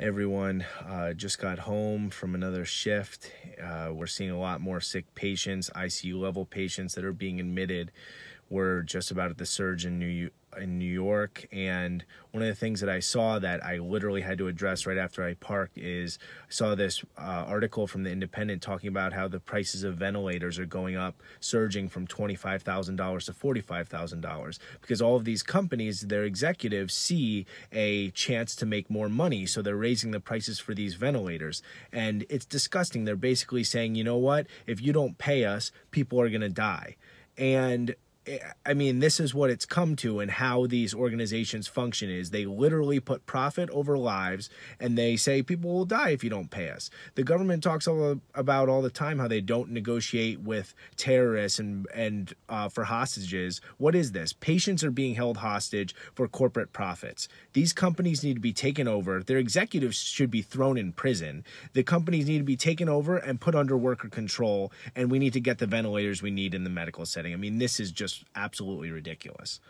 everyone uh, just got home from another shift. Uh, we're seeing a lot more sick patients, ICU level patients that are being admitted. We're just about at the surge in New in New York. And one of the things that I saw that I literally had to address right after I parked is I saw this uh, article from The Independent talking about how the prices of ventilators are going up, surging from $25,000 to $45,000 because all of these companies, their executives see a chance to make more money. So they're raising the prices for these ventilators. And it's disgusting. They're basically saying, you know what? If you don't pay us, people are going to die. And I mean, this is what it's come to and how these organizations function is they literally put profit over lives and they say people will die if you don't pay us. The government talks all about all the time how they don't negotiate with terrorists and and uh, for hostages. What is this? Patients are being held hostage for corporate profits. These companies need to be taken over. Their executives should be thrown in prison. The companies need to be taken over and put under worker control and we need to get the ventilators we need in the medical setting. I mean, this is just absolutely ridiculous.